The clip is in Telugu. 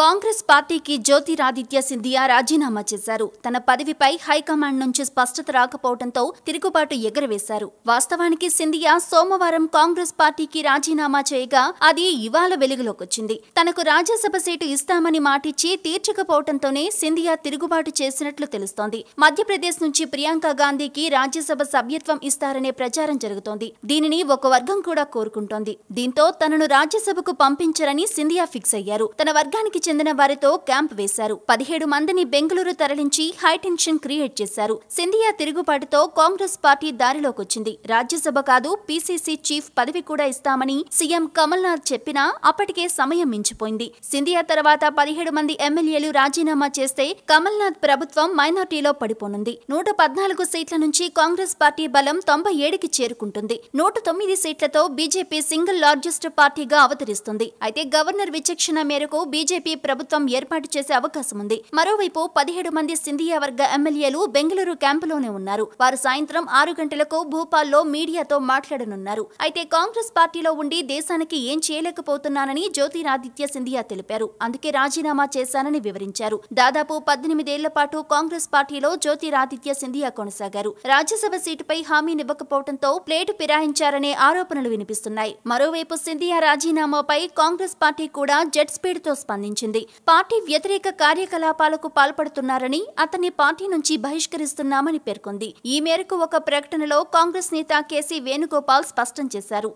కాంగ్రెస్ పార్టీకి జ్యోతిరాదిత్య సింధియా రాజీనామా చేశారు తన పదవిపై హైకమాండ్ నుంచి స్పష్టత రాకపోవడంతో తిరుగుబాటు ఎగరవేశారు వాస్తవానికి సింధియా సోమవారం కాంగ్రెస్ పార్టీకి రాజీనామా చేయగా అది ఇవాళ వెలుగులోకొచ్చింది తనకు రాజ్యసభ సీటు ఇస్తామని మాటిచ్చి తీర్చకపోవడంతోనే సింధియా తిరుగుబాటు చేసినట్లు తెలుస్తోంది మధ్యప్రదేశ్ నుంచి ప్రియాంక గాంధీకి రాజ్యసభ సభ్యత్వం ఇస్తారనే ప్రచారం జరుగుతోంది దీనిని ఒక వర్గం కూడా కోరుకుంటోంది దీంతో తనను రాజ్యసభకు పంపించరని సింధియా ఫిక్స్ అయ్యారు తన వర్గానికి చెందిన వారితో క్యాంప్ వేశారు పదిహేడు మందిని బెంగళూరు తరలించి హైటెన్షన్ క్రియేట్ చేశారు సింధియా తిరుగుబాటుతో కాంగ్రెస్ పార్టీ దారిలోకొచ్చింది రాజ్యసభ కాదు పీసీసీ చీఫ్ పదవి కూడా ఇస్తామని సీఎం కమల్నాథ్ చెప్పినా అప్పటికే సమయం మించిపోయింది సింధియా తర్వాత పదిహేడు మంది ఎమ్మెల్యేలు రాజీనామా చేస్తే కమల్నాథ్ ప్రభుత్వం మైనార్టీలో పడిపోనుంది నూట పద్నాలుగు సీట్ల నుంచి కాంగ్రెస్ పార్టీ బలం తొంభై ఏడుకి చేరుకుంటుంది నూట తొమ్మిది సీట్లతో బీజేపీ సింగిల్ లార్జెస్ట్ పార్టీగా అవతరిస్తుంది అయితే గవర్నర్ విచక్షణ మేరకు బీజేపీ ప్రభుత్వం ఏర్పాటు చేసే అవకాశం ఉంది మరోవైపు పదిహేడు మంది సింధియా వర్గ ఎమ్మెల్యేలు బెంగళూరు క్యాంపులోనే ఉన్నారు వారు సాయంత్రం ఆరు గంటలకు భూపాల్లో మీడియాతో మాట్లాడనున్నారు అయితే కాంగ్రెస్ పార్టీలో ఉండి దేశానికి ఏం చేయలేకపోతున్నానని జ్యోతిరాదిత్య సింధియా తెలిపారు అందుకే రాజీనామా చేశానని వివరించారు దాదాపు పద్దెనిమిదేళ్ల పాటు కాంగ్రెస్ పార్టీలో జ్యోతిరాదిత్య సింధియా కొనసాగారు రాజ్యసభ సీటుపై హామీనివ్వకపోవడంతో ప్లేటు ఫిరాయించారనే ఆరోపణలు వినిపిస్తున్నాయి మరోవైపు సింధియా రాజీనామాపై కాంగ్రెస్ పార్టీ కూడా జెట్ స్పీడ్తో స్పందించింది ప్రకటించింది పార్టీ వ్యతిరేక కార్యకలాపాలకు పాల్పడుతున్నారని అతన్ని పార్టీ నుంచి బహిష్కరిస్తున్నామని పేర్కొంది ఈ మేరకు ఒక ప్రకటనలో కాంగ్రెస్ నేత కేసీ వేణుగోపాల్ స్పష్టం చేశారు